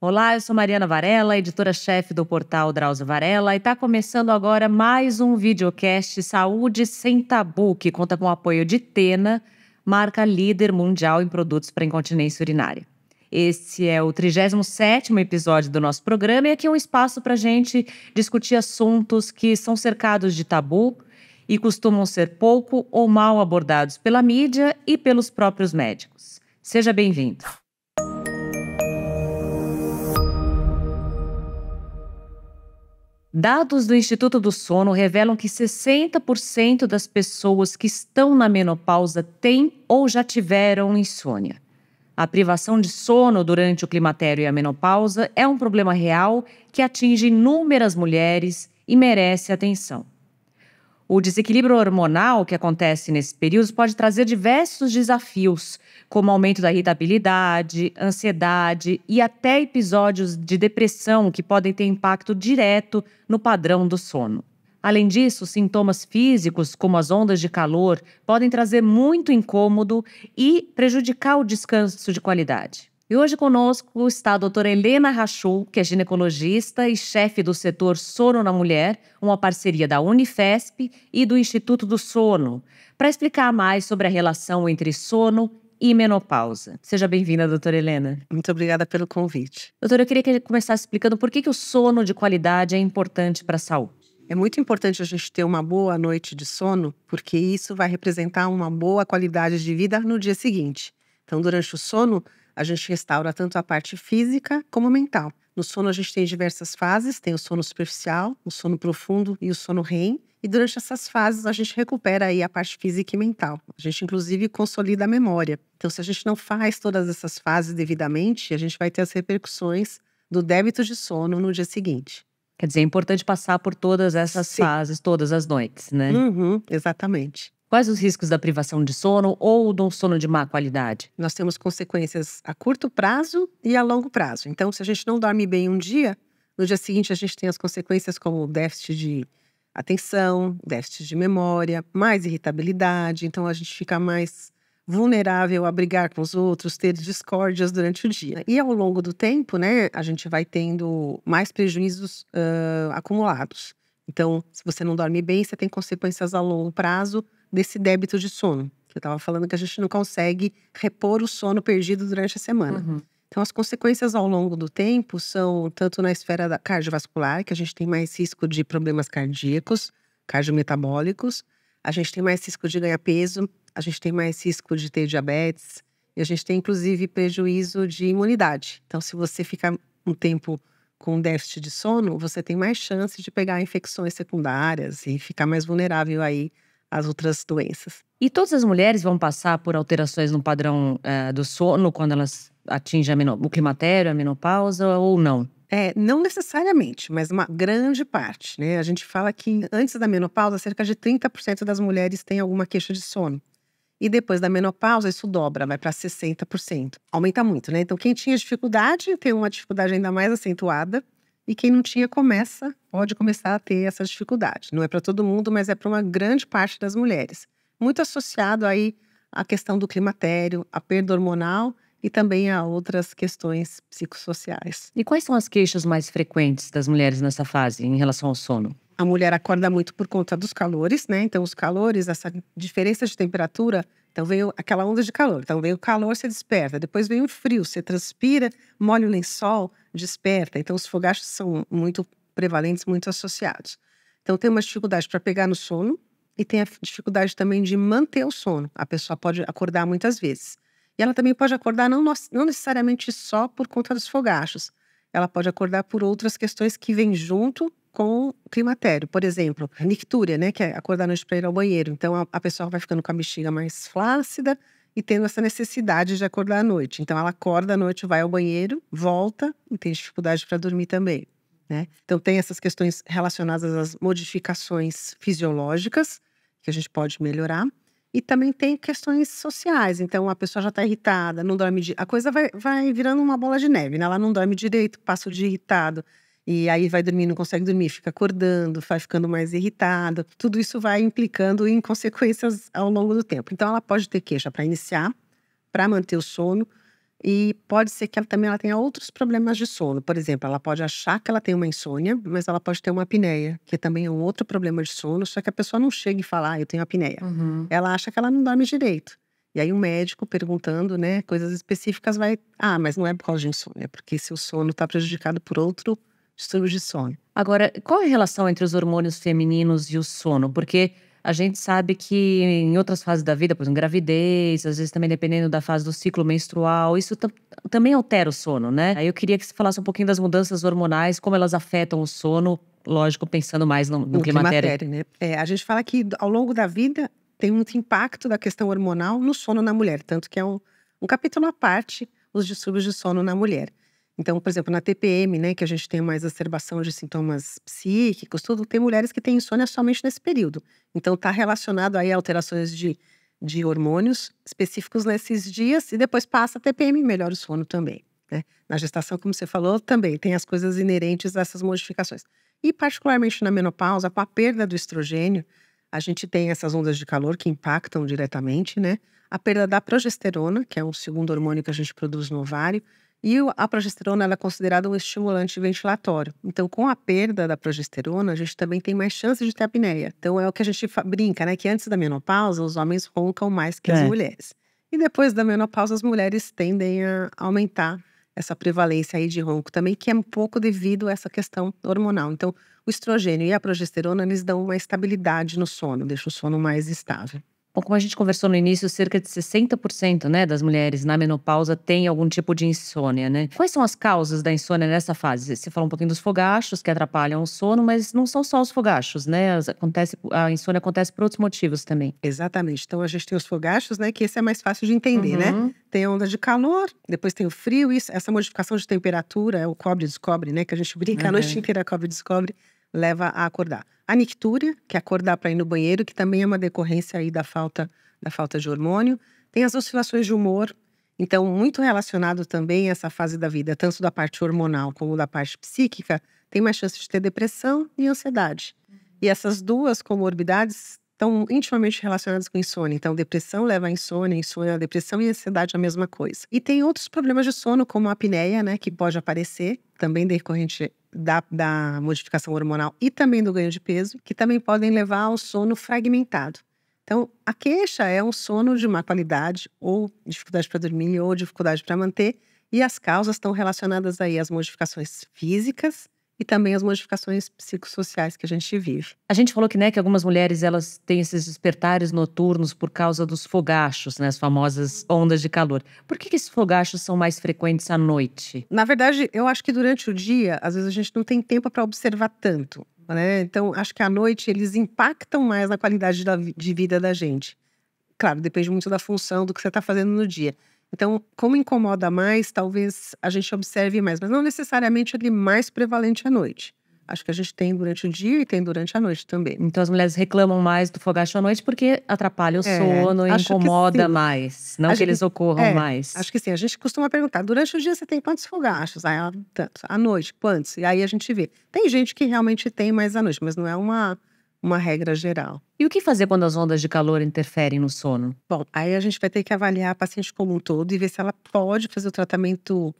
Olá, eu sou Mariana Varela, editora-chefe do portal Drauzio Varela, e está começando agora mais um videocast Saúde Sem Tabu, que conta com o apoio de Tena, marca líder mundial em produtos para incontinência urinária. Esse é o 37º episódio do nosso programa e aqui é um espaço para a gente discutir assuntos que são cercados de tabu e costumam ser pouco ou mal abordados pela mídia e pelos próprios médicos. Seja bem-vindo. Dados do Instituto do Sono revelam que 60% das pessoas que estão na menopausa têm ou já tiveram insônia. A privação de sono durante o climatério e a menopausa é um problema real que atinge inúmeras mulheres e merece atenção. O desequilíbrio hormonal que acontece nesse período pode trazer diversos desafios, como aumento da irritabilidade, ansiedade e até episódios de depressão que podem ter impacto direto no padrão do sono. Além disso, sintomas físicos, como as ondas de calor, podem trazer muito incômodo e prejudicar o descanso de qualidade. E hoje conosco está a doutora Helena Rachul, que é ginecologista e chefe do setor Sono na Mulher, uma parceria da Unifesp e do Instituto do Sono, para explicar mais sobre a relação entre sono e menopausa. Seja bem-vinda, doutora Helena. Muito obrigada pelo convite. Doutora, eu queria que começasse explicando por que, que o sono de qualidade é importante para a saúde. É muito importante a gente ter uma boa noite de sono, porque isso vai representar uma boa qualidade de vida no dia seguinte. Então, durante o sono, a gente restaura tanto a parte física como mental. No sono a gente tem diversas fases, tem o sono superficial, o sono profundo e o sono REM. E durante essas fases a gente recupera aí a parte física e mental. A gente inclusive consolida a memória. Então se a gente não faz todas essas fases devidamente, a gente vai ter as repercussões do débito de sono no dia seguinte. Quer dizer, é importante passar por todas essas Sim. fases, todas as noites, né? Uhum, exatamente. Quais os riscos da privação de sono ou de um sono de má qualidade? Nós temos consequências a curto prazo e a longo prazo. Então, se a gente não dorme bem um dia, no dia seguinte a gente tem as consequências como déficit de atenção, déficit de memória, mais irritabilidade, então a gente fica mais vulnerável a brigar com os outros, ter discórdias durante o dia. E ao longo do tempo, né, a gente vai tendo mais prejuízos uh, acumulados. Então, se você não dorme bem, você tem consequências a longo prazo desse débito de sono. que Eu estava falando que a gente não consegue repor o sono perdido durante a semana. Uhum. Então, as consequências ao longo do tempo são tanto na esfera cardiovascular, que a gente tem mais risco de problemas cardíacos, cardiometabólicos, a gente tem mais risco de ganhar peso, a gente tem mais risco de ter diabetes, e a gente tem, inclusive, prejuízo de imunidade. Então, se você ficar um tempo com déficit de sono, você tem mais chance de pegar infecções secundárias e ficar mais vulnerável aí as outras doenças. E todas as mulheres vão passar por alterações no padrão é, do sono quando elas atingem o climatério, a menopausa ou não? É, não necessariamente, mas uma grande parte. Né? A gente fala que antes da menopausa, cerca de 30% das mulheres têm alguma queixa de sono. E depois da menopausa, isso dobra, vai para 60%. Aumenta muito, né? Então, quem tinha dificuldade tem uma dificuldade ainda mais acentuada. E quem não tinha começa, pode começar a ter essa dificuldade. Não é para todo mundo, mas é para uma grande parte das mulheres. Muito associado aí à questão do climatério, à perda hormonal e também a outras questões psicossociais. E quais são as queixas mais frequentes das mulheres nessa fase em relação ao sono? A mulher acorda muito por conta dos calores, né? Então, os calores, essa diferença de temperatura, então veio aquela onda de calor. Então, veio o calor, você desperta. Depois veio o frio, você transpira, molha o lençol, desperta. Então, os fogachos são muito prevalentes, muito associados. Então, tem uma dificuldade para pegar no sono e tem a dificuldade também de manter o sono. A pessoa pode acordar muitas vezes. E ela também pode acordar não, não necessariamente só por conta dos fogachos. Ela pode acordar por outras questões que vêm junto com o climatério. Por exemplo, nictúria, né? Que é acordar à noite para ir ao banheiro. Então, a, a pessoa vai ficando com a bexiga mais flácida, e tendo essa necessidade de acordar à noite. Então ela acorda à noite, vai ao banheiro, volta e tem dificuldade para dormir também. Né? Então tem essas questões relacionadas às modificações fisiológicas que a gente pode melhorar e também tem questões sociais. Então a pessoa já está irritada, não dorme, a coisa vai, vai virando uma bola de neve, né? Ela não dorme direito, passa o dia irritado e aí vai dormir, não consegue dormir, fica acordando, vai ficando mais irritada. Tudo isso vai implicando em consequências ao longo do tempo. Então ela pode ter queixa para iniciar, para manter o sono e pode ser que ela também ela tenha outros problemas de sono. Por exemplo, ela pode achar que ela tem uma insônia, mas ela pode ter uma apneia, que também é um outro problema de sono, só que a pessoa não chega e fala, ah, eu tenho apneia. Uhum. Ela acha que ela não dorme direito. E aí o um médico perguntando, né, coisas específicas vai, ah, mas não é por causa de insônia, é porque seu sono está prejudicado por outro distúrbios de sono. Agora, qual é a relação entre os hormônios femininos e o sono? Porque a gente sabe que em outras fases da vida, por exemplo, gravidez, às vezes também dependendo da fase do ciclo menstrual, isso também altera o sono, né? Aí eu queria que você falasse um pouquinho das mudanças hormonais, como elas afetam o sono, lógico, pensando mais no, no, climatério. climatério né? É, a gente fala que ao longo da vida tem muito impacto da questão hormonal no sono na mulher, tanto que é um, um capítulo à parte, os distúrbios de sono na mulher. Então, por exemplo, na TPM, né, que a gente tem uma exacerbação de sintomas psíquicos, tudo, tem mulheres que têm insônia somente nesse período. Então, está relacionado aí a alterações de, de hormônios específicos nesses dias e depois passa a TPM e melhora o sono também. Né? Na gestação, como você falou, também tem as coisas inerentes a essas modificações. E, particularmente na menopausa, com a perda do estrogênio, a gente tem essas ondas de calor que impactam diretamente, né? A perda da progesterona, que é o segundo hormônio que a gente produz no ovário, e a progesterona é considerada um estimulante ventilatório. Então, com a perda da progesterona, a gente também tem mais chance de ter apneia. Então, é o que a gente brinca, né? Que antes da menopausa, os homens roncam mais que é. as mulheres. E depois da menopausa, as mulheres tendem a aumentar essa prevalência aí de ronco também, que é um pouco devido a essa questão hormonal. Então, o estrogênio e a progesterona, eles dão uma estabilidade no sono, deixa o sono mais estável. Bom, como a gente conversou no início, cerca de 60% né, das mulheres na menopausa têm algum tipo de insônia, né? Quais são as causas da insônia nessa fase? Você falou um pouquinho dos fogachos que atrapalham o sono, mas não são só os fogachos, né? Acontece, a insônia acontece por outros motivos também. Exatamente. Então a gente tem os fogachos, né? Que esse é mais fácil de entender, né? uhum. né? Tem a onda de calor, depois tem o frio, e essa modificação de temperatura, o cobre descobre, né? Que a gente brinca uhum. a noite inteira, cobre descobre leva a acordar. A nictúria, que é acordar para ir no banheiro, que também é uma decorrência aí da falta, da falta de hormônio. Tem as oscilações de humor, então muito relacionado também a essa fase da vida, tanto da parte hormonal como da parte psíquica, tem mais chance de ter depressão e ansiedade. Uhum. E essas duas comorbidades estão intimamente relacionadas com insônia. Então, depressão leva a insônia, insônia a depressão e ansiedade a mesma coisa. E tem outros problemas de sono, como a apneia, né, que pode aparecer, também decorrente da, da modificação hormonal e também do ganho de peso, que também podem levar ao sono fragmentado. Então, a queixa é um sono de má qualidade, ou dificuldade para dormir, ou dificuldade para manter, e as causas estão relacionadas aí às modificações físicas, e também as modificações psicossociais que a gente vive. A gente falou que, né, que algumas mulheres elas têm esses despertares noturnos por causa dos fogachos, né, as famosas ondas de calor. Por que, que esses fogachos são mais frequentes à noite? Na verdade, eu acho que durante o dia, às vezes a gente não tem tempo para observar tanto. Né? Então, acho que à noite eles impactam mais na qualidade da, de vida da gente. Claro, depende muito da função do que você está fazendo no dia. Então, como incomoda mais, talvez a gente observe mais, mas não necessariamente ele mais prevalente à noite. Acho que a gente tem durante o dia e tem durante a noite também. Então as mulheres reclamam mais do fogacho à noite porque atrapalha o é, sono e incomoda mais. Não que eles ocorram é, mais. Acho que sim. A gente costuma perguntar: durante o dia você tem quantos fogachos? Aí, ah, tanto. À noite, quantos? E aí a gente vê. Tem gente que realmente tem mais à noite, mas não é uma uma regra geral. E o que fazer quando as ondas de calor interferem no sono? Bom, aí a gente vai ter que avaliar a paciente como um todo e ver se ela pode fazer o tratamento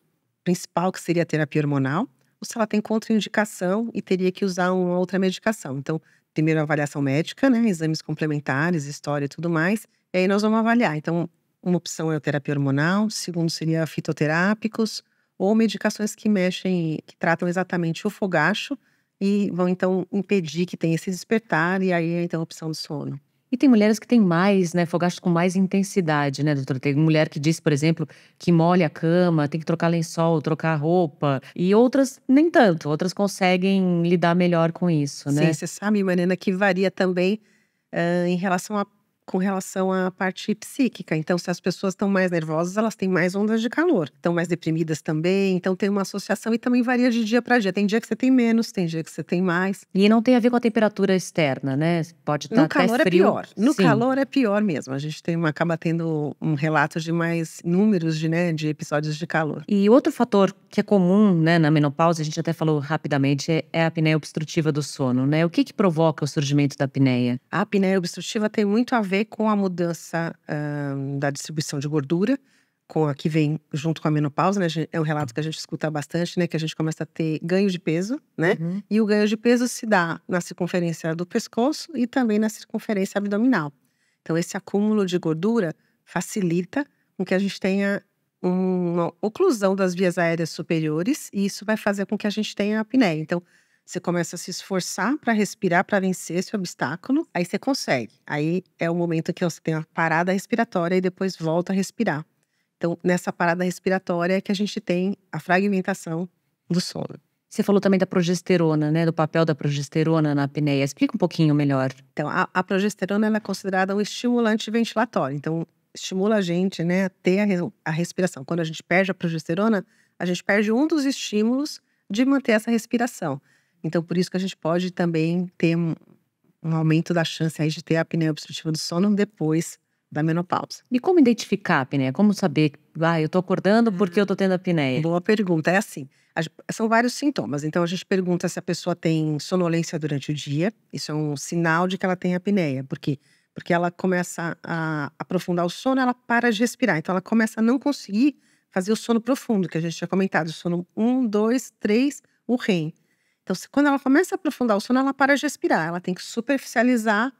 principal, que seria a terapia hormonal, ou se ela tem contraindicação e teria que usar uma outra medicação. Então, primeiro a avaliação médica, né, exames complementares, história e tudo mais, e aí nós vamos avaliar. Então, uma opção é a terapia hormonal, segundo seria fitoterápicos ou medicações que mexem, que tratam exatamente o fogacho, e vão então impedir que tenha esse despertar e aí a interrupção do sono. E tem mulheres que têm mais, né, fogacho com mais intensidade, né, doutora? Tem mulher que diz, por exemplo, que molha a cama, tem que trocar lençol, trocar roupa. E outras, nem tanto. Outras conseguem lidar melhor com isso, né? Sim, você sabe, Mariana, que varia também uh, em relação à com relação à parte psíquica. Então, se as pessoas estão mais nervosas, elas têm mais ondas de calor, estão mais deprimidas também. Então, tem uma associação e também varia de dia para dia. Tem dia que você tem menos, tem dia que você tem mais. E não tem a ver com a temperatura externa, né? Pode estar tá no calor é pior. No Sim. calor é pior mesmo. A gente tem uma, acaba tendo um relato de mais números de, né, de episódios de calor. E outro fator que é comum, né, na menopausa, a gente até falou rapidamente, é, é a apneia obstrutiva do sono, né? O que que provoca o surgimento da apneia? A apneia obstrutiva tem muito a ver ver com a mudança um, ah, da distribuição de gordura, com a que vem junto com a menopausa, né? É um relato que a gente escuta bastante, né? Que a gente começa a ter ganho de peso, né? Uhum. E o ganho de peso se dá na circunferência do pescoço e também na circunferência abdominal. Então, esse acúmulo de gordura facilita com que a gente tenha uma oclusão das vias aéreas superiores e isso vai fazer com que a gente tenha apneia. Então, você começa a se esforçar para respirar, para vencer esse obstáculo, aí você consegue. Aí é o momento que você tem uma parada respiratória e depois volta a respirar. Então, nessa parada respiratória é que a gente tem a fragmentação do sono. Você falou também da progesterona, né? Do papel da progesterona na apneia. Explica um pouquinho melhor. Então, a, a progesterona é considerada um estimulante ventilatório. Então, estimula a gente, né, a ter a, a respiração. Quando a gente perde a progesterona, a gente perde um dos estímulos de manter essa respiração. Então, por isso que a gente pode também ter um, um aumento da chance aí de ter a apneia obstrutiva do sono depois da menopausa. E como identificar a apneia? Como saber, ah, eu estou acordando porque eu estou tendo uhum. apneia? Boa pergunta. É assim, são vários sintomas. Então, a gente pergunta se a pessoa tem sonolência durante o dia. Isso é um sinal de que ela tem apneia. Por quê? Porque ela começa a aprofundar o sono, ela para de respirar. Então, ela começa a não conseguir fazer o sono profundo, que a gente tinha comentado. sono 1, 2, 3, o REM. Então, quando ela começa a aprofundar o sono, ela para de respirar, ela tem que superficializar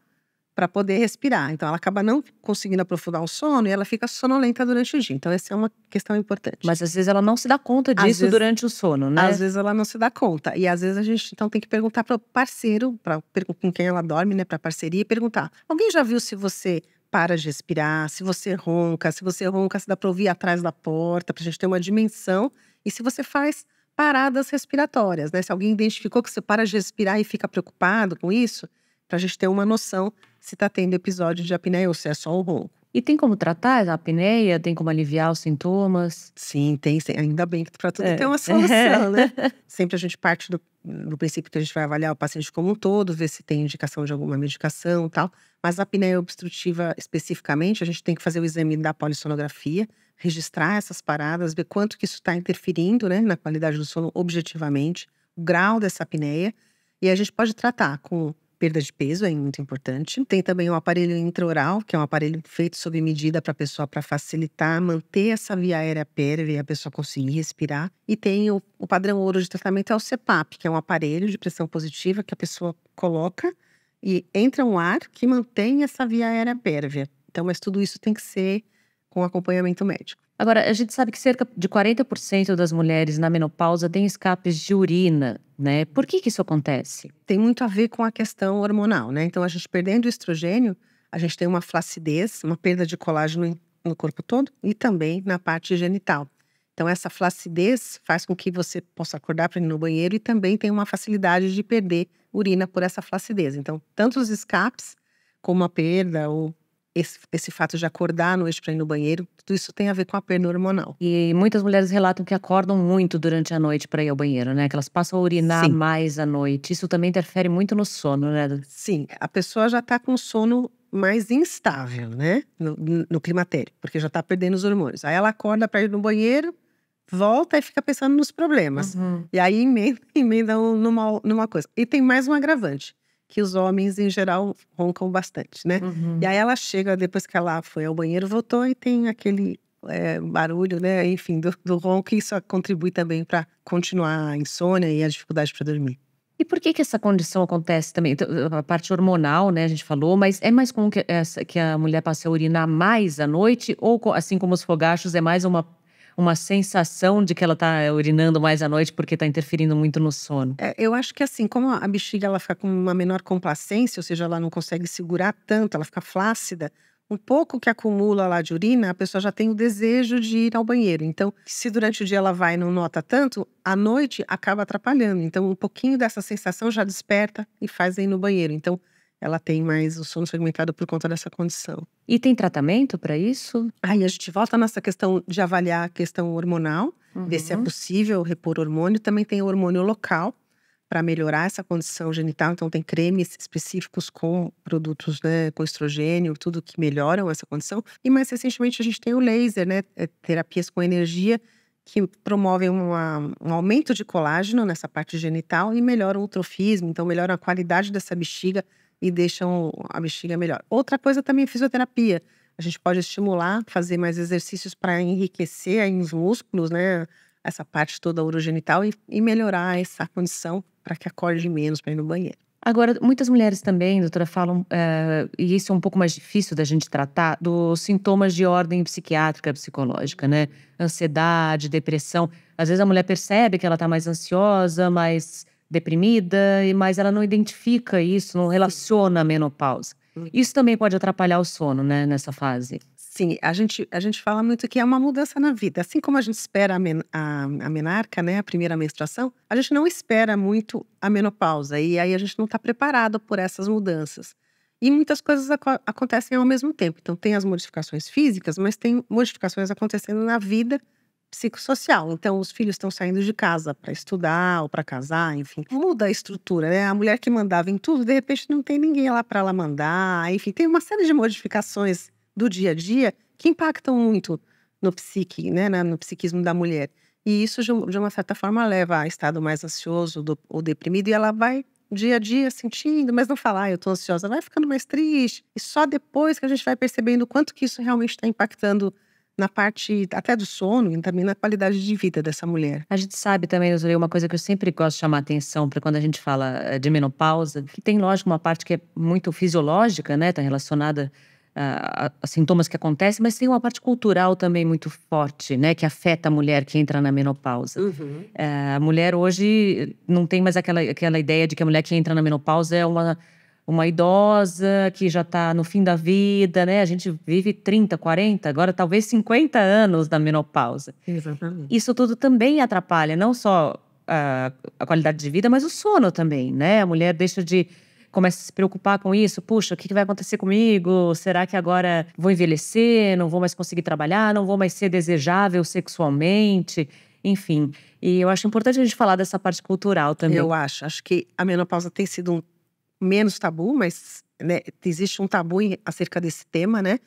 para poder respirar. Então, ela acaba não conseguindo aprofundar o sono e ela fica sonolenta durante o dia. Então, essa é uma questão importante. Mas às vezes ela não se dá conta disso vezes, durante o sono, né? Às vezes ela não se dá conta. E às vezes a gente então tem que perguntar para o parceiro, pra, com quem ela dorme, né, para parceria, e perguntar: alguém já viu se você para de respirar, se você ronca, se você ronca, se dá para ouvir atrás da porta, para a gente ter uma dimensão. E se você faz paradas respiratórias, né? Se alguém identificou que você para de respirar e fica preocupado com isso, para a gente ter uma noção se está tendo episódio de apneia ou se é só um ronco. E tem como tratar a apneia? Tem como aliviar os sintomas? Sim, tem. Ainda bem que para tudo é. tem uma solução, né? Sempre a gente parte do, do, princípio que a gente vai avaliar o paciente como um todo, ver se tem indicação de alguma medicação e tal. Mas a apneia obstrutiva, especificamente, a gente tem que fazer o exame da polissonografia, registrar essas paradas, ver quanto que isso está interferindo né, na qualidade do sono objetivamente, o grau dessa apneia. E a gente pode tratar com perda de peso, é muito importante. Tem também o aparelho intraoral, que é um aparelho feito sob medida para a pessoa, para facilitar, manter essa via aérea pérvia e a pessoa conseguir respirar. E tem o, o padrão ouro de tratamento, é o CPAP, que é um aparelho de pressão positiva que a pessoa coloca e entra um ar que mantém essa via aérea pérvia. Então, mas tudo isso tem que ser com acompanhamento médico. Agora, a gente sabe que cerca de 40% das mulheres na menopausa têm escapes de urina, né? Por que, que isso acontece? Tem muito a ver com a questão hormonal, né? Então, a gente perdendo o estrogênio, a gente tem uma flacidez, uma perda de colágeno no corpo todo e também na parte genital. Então, essa flacidez faz com que você possa acordar para ir no banheiro e também tem uma facilidade de perder urina por essa flacidez. Então, tanto os escapes, como a perda ou esse, esse fato de acordar à noite para ir no banheiro, tudo isso tem a ver com a perda hormonal. E muitas mulheres relatam que acordam muito durante a noite para ir ao banheiro, né? Que elas passam a urinar Sim. mais à noite. Isso também interfere muito no sono, né? Sim, a pessoa já está com sono mais instável, né? No, no climatério, porque já está perdendo os hormônios. Aí ela acorda para ir no banheiro, volta e fica pensando nos problemas. Uhum. E aí emenda, emenda numa, numa coisa. E tem mais um agravante que os homens, em geral, roncam bastante, né? Uhum. E aí ela chega, depois que ela foi ao banheiro, voltou e tem aquele é, barulho, né? Enfim, do, do ronco, e isso contribui também para continuar a insônia e a dificuldade para dormir. E por que que essa condição acontece também? Então, a parte hormonal, né, a gente falou, mas é mais comum que, essa, que a mulher passe a urinar mais à noite? Ou, assim como os fogachos, é mais uma uma sensação de que ela está eh, urinando mais à noite porque está interferindo muito no sono? É, eu acho que assim, como a bexiga ela fica com uma menor complacência, ou seja, ela não consegue segurar tanto, ela fica flácida, um pouco que acumula lá de urina, a pessoa já tem o desejo de ir ao banheiro. Então, se durante o dia ela vai e não nota tanto, à noite acaba atrapalhando. Então, um pouquinho dessa sensação já desperta e faz ir no banheiro. Então, ela tem mais o sono fragmentado por conta dessa condição. E tem tratamento para isso? Aí a gente volta nessa questão de avaliar a questão hormonal, uhum. ver se é uhum. possível repor hormônio. Também tem o hormônio local para melhorar essa condição genital. Então tem cremes específicos com produtos né, com estrogênio, tudo que melhoram essa condição. E mais recentemente a gente tem o laser, né, é, terapias com energia que promovem uma, um aumento de colágeno nessa parte genital e melhoram o trofismo, então melhoram a qualidade dessa bexiga e deixam a bexiga melhor. Outra coisa também é fisioterapia. A gente pode estimular, fazer mais exercícios para enriquecer aí os músculos, né? Essa parte toda urogenital e, e melhorar essa condição para que acorde menos para ir no banheiro. Agora, muitas mulheres também, doutora, falam, eh, e isso é um pouco mais difícil da gente tratar, dos sintomas de ordem psiquiátrica, psicológica, né? Ansiedade, depressão. Às vezes a mulher percebe que ela está mais ansiosa, mais deprimida, mas ela não identifica isso, não relaciona a menopausa. Hum. Isso também pode atrapalhar o sono, né, nessa fase. Sim, a gente, a gente fala muito que é uma mudança na vida. Assim como a gente espera a, men, a, a menarca, né, a primeira menstruação, a gente não espera muito a menopausa. E aí a gente não está preparado por essas mudanças. E muitas coisas ac acontecem ao mesmo tempo. Então, tem as modificações físicas, mas tem modificações acontecendo na vida psicossocial. Então, os filhos estão saindo de casa para estudar ou para casar, enfim. Muda a estrutura, né? A mulher que mandava em tudo, de repente não tem ninguém lá para ela mandar. Enfim, tem uma série de modificações do dia a dia que impactam muito no psique, né? No psiquismo da mulher. E isso, de uma certa forma, leva a estado mais ansioso ou deprimido e ela vai dia a dia sentindo, mas não falar, ah, eu tô ansiosa, vai ficando mais triste. E só depois que a gente vai percebendo o quanto que isso realmente está impactando na parte até do sono e também na qualidade de vida dessa mulher. A gente sabe também, Rosalei, uma coisa que eu sempre gosto de chamar atenção para quando a gente fala eh, de menopausa, que tem, lógico, uma parte que é muito fisiológica, né? Está relacionada a, a, sintomas que acontecem, mas tem uma parte cultural também muito forte, né, que afeta a mulher que entra na menopausa. Uhum. É, a mulher hoje não tem mais aquela, aquela ideia de que a mulher que entra na menopausa é uma uma idosa que já está no fim da vida, né? A gente vive 30, 40, agora talvez 50 anos da menopausa. Exatamente. Isso tudo também atrapalha, não só a, ah, a, qualidade de vida, mas o sono também, né? A mulher deixa de. Começa a se preocupar com isso. Puxa, o que vai acontecer comigo? Será que agora vou envelhecer? Não vou mais conseguir trabalhar? Não vou mais ser desejável sexualmente? Enfim. E eu acho importante a gente falar dessa parte cultural também. Eu acho. Acho que a menopausa tem sido um menos tabu, mas né, existe um tabu acerca desse tema, né?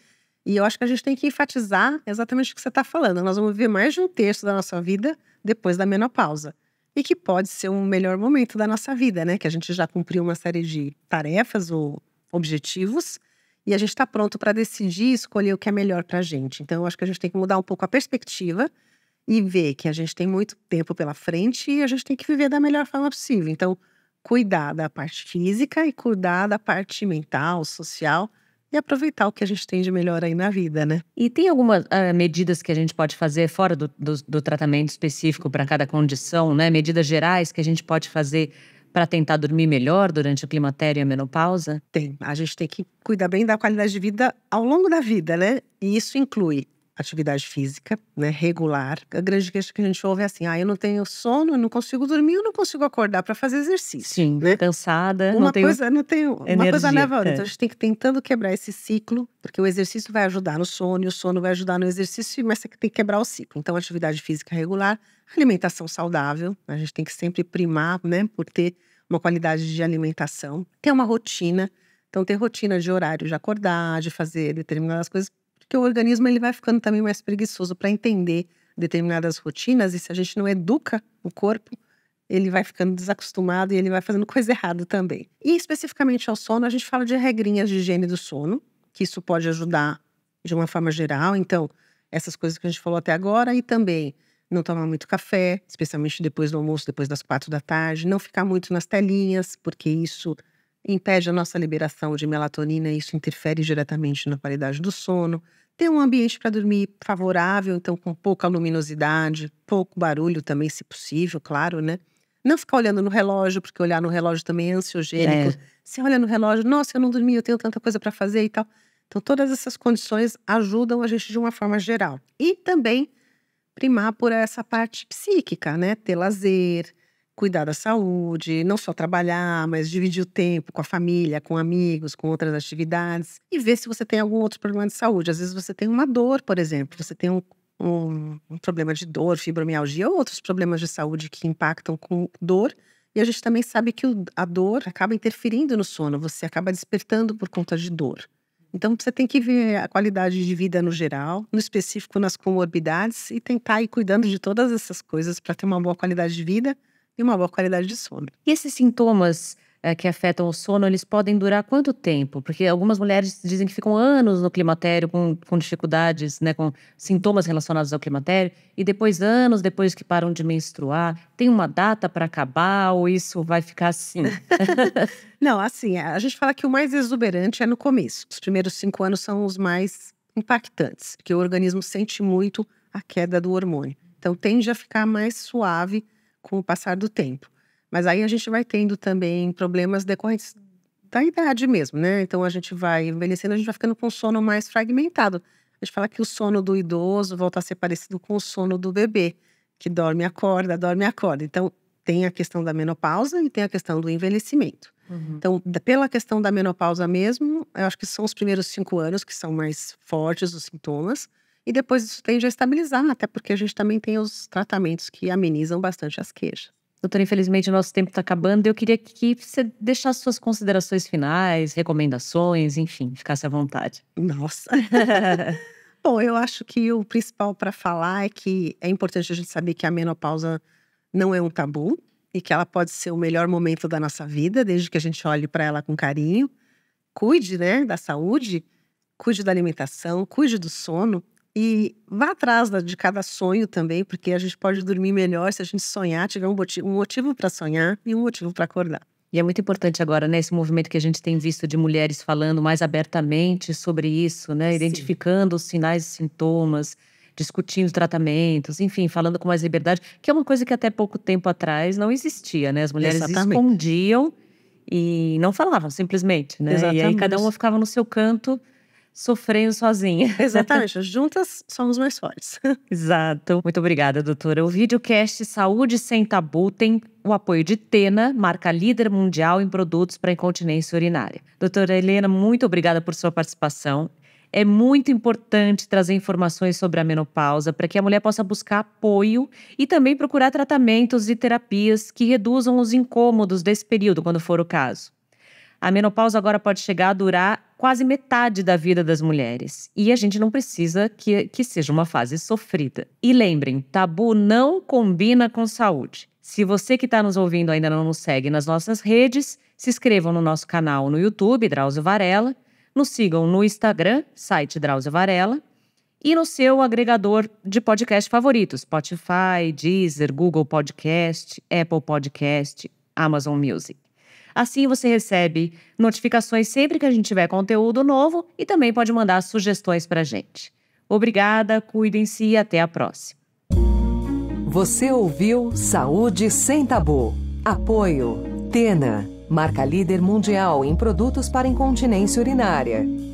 E eu acho que a gente tem que enfatizar exatamente o que você está falando. Nós vamos viver mais de um terço da nossa vida depois da menopausa. E que pode ser um melhor momento da nossa vida, né? Que a gente já cumpriu uma série de tarefas ou objetivos e a gente está pronto para decidir escolher o que é melhor para a gente. Então, eu acho que a gente tem que mudar um pouco a perspectiva e ver que a gente tem muito tempo pela frente e a gente tem que viver da melhor forma possível. Então, cuidar da parte física e cuidar da parte mental, social e aproveitar o que a gente tem de melhor aí na vida, né? E tem algumas uh, ah, medidas que a gente pode fazer fora do, do, do tratamento específico para cada condição, né? Medidas gerais que a gente pode fazer para tentar dormir melhor durante o climatério e a menopausa? Tem. A gente tem que cuidar bem da qualidade de vida ao longo da vida, né? E isso inclui atividade física, né, regular. A grande questão que a gente ouve é assim: ah, eu não tenho sono, eu não consigo dormir, eu não consigo acordar para fazer exercício. Sim, né? cansada, uma não tenho coisa, não tenho energia, uma coisa leva outra. Então a gente tem que tentando quebrar esse ciclo, porque o exercício vai ajudar no sono, e o sono vai ajudar no exercício, mas você tem que quebrar o ciclo. Então atividade física regular, alimentação saudável, a gente tem que sempre primar, né, por ter uma qualidade de alimentação, ter uma rotina. Então, ter rotina de horário de acordar, de fazer determinadas coisas, porque o organismo ele vai ficando também mais preguiçoso para entender determinadas rotinas e se a gente não educa o corpo, ele vai ficando desacostumado e ele vai fazendo coisa errada também. E especificamente ao sono, a gente fala de regrinhas de higiene do sono, que isso pode ajudar de uma forma geral. Então, essas coisas que a gente falou até agora e também não tomar muito café, especialmente depois do almoço, depois das quatro da tarde, não ficar muito nas telinhas, porque isso impede a nossa liberação de melatonina e isso interfere diretamente na qualidade do sono ter um ambiente para dormir favorável, então com pouca luminosidade, pouco barulho também, se possível, claro, né? Não ficar olhando no relógio, porque olhar no relógio também é ansiogênico. É. Você olha no relógio, nossa, eu não dormi, eu tenho tanta coisa para fazer e tal. Então, todas essas condições ajudam a gente de uma forma geral. E também primar por essa parte psíquica, né? Ter lazer, cuidar da saúde, não só trabalhar, mas dividir o tempo com a família, com amigos, com outras atividades e ver se você tem algum outro problema de saúde. Às vezes você tem uma dor, por exemplo, você tem um um, um, problema de dor, fibromialgia ou outros problemas de saúde que impactam com dor. E a gente também sabe que a dor acaba interferindo no sono, você acaba despertando por conta de dor. Então você tem que ver a qualidade de vida no geral, no específico nas comorbidades e tentar ir cuidando de todas essas coisas para ter uma boa qualidade de vida uma boa qualidade de sono. E esses sintomas é, que afetam o sono, eles podem durar quanto tempo? Porque algumas mulheres dizem que ficam anos no climatério com, com dificuldades, né, com sintomas relacionados ao climatério, e depois anos depois que param de menstruar. Tem uma data para acabar ou isso vai ficar assim? Não, assim, a gente fala que o mais exuberante é no começo. Os primeiros cinco anos são os mais impactantes, porque o organismo sente muito a queda do hormônio. Então, tende a ficar mais suave com o passar do tempo. Mas aí a gente vai tendo também problemas decorrentes da idade mesmo, né? Então a gente vai envelhecendo, a gente vai ficando com sono mais fragmentado. A gente fala que o sono do idoso volta a ser parecido com o sono do bebê, que dorme, acorda, dorme, acorda. Então tem a questão da menopausa e tem a questão do envelhecimento. Uhum. Então, pela questão da menopausa mesmo, eu acho que são os primeiros cinco anos que são mais fortes os sintomas. E depois isso tende a estabilizar, até porque a gente também tem os tratamentos que amenizam bastante as queixas. Doutora, infelizmente o nosso tempo está acabando. Eu queria que você deixasse suas considerações finais, recomendações, enfim, ficasse à vontade. Nossa! Bom, eu acho que o principal para falar é que é importante a gente saber que a menopausa não é um tabu e que ela pode ser o melhor momento da nossa vida, desde que a gente olhe para ela com carinho. Cuide, né, da saúde, cuide da alimentação, cuide do sono, e vá atrás de cada sonho também, porque a gente pode dormir melhor se a gente sonhar, tiver um motivo, um motivo para sonhar e um motivo para acordar. E é muito importante agora, né, esse movimento que a gente tem visto de mulheres falando mais abertamente sobre isso, né, identificando Sim. os sinais e sintomas, discutindo tratamentos, enfim, falando com mais liberdade, que é uma coisa que até pouco tempo atrás não existia, né? As mulheres Exatamente. escondiam e não falavam simplesmente, né? Exatamente. E aí cada uma ficava no seu canto sofrendo sozinha. Exatamente, juntas somos mais fortes. Exato. Muito obrigada, doutora. O videocast Saúde Sem Tabu tem o apoio de Tena, marca líder mundial em produtos para incontinência urinária. Doutora Helena, muito obrigada por sua participação. É muito importante trazer informações sobre a menopausa para que a mulher possa buscar apoio e também procurar tratamentos e terapias que reduzam os incômodos desse período, quando for o caso. A menopausa agora pode chegar a durar quase metade da vida das mulheres. E a gente não precisa que, que seja uma fase sofrida. E lembrem, tabu não combina com saúde. Se você que está nos ouvindo ainda não nos segue nas nossas redes, se inscrevam no nosso canal no YouTube, Drauzio Varela, nos sigam no Instagram, site Drauzio Varela, e no seu agregador de podcast favorito, Spotify, Deezer, Google Podcast, Apple Podcast, Amazon Music. Assim você recebe notificações sempre que a gente tiver conteúdo novo e também pode mandar sugestões para a gente. Obrigada, cuidem-se e até a próxima. Você ouviu Saúde Sem Tabu. Apoio. Tena, marca líder mundial em produtos para incontinência urinária.